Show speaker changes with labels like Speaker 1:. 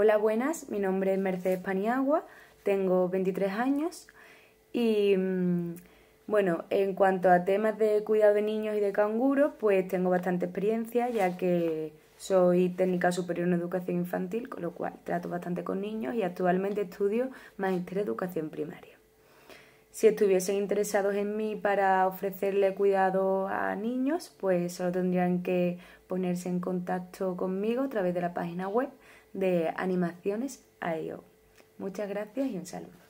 Speaker 1: Hola, buenas, mi nombre es Mercedes Paniagua, tengo 23 años y mm, bueno, en cuanto a temas de cuidado de niños y de canguros, pues tengo bastante experiencia ya que soy técnica superior en educación infantil, con lo cual trato bastante con niños y actualmente estudio maestría de educación primaria. Si estuviesen interesados en mí para ofrecerle cuidado a niños, pues solo tendrían que ponerse en contacto conmigo a través de la página web de Animaciones animaciones.io. Muchas gracias y un saludo.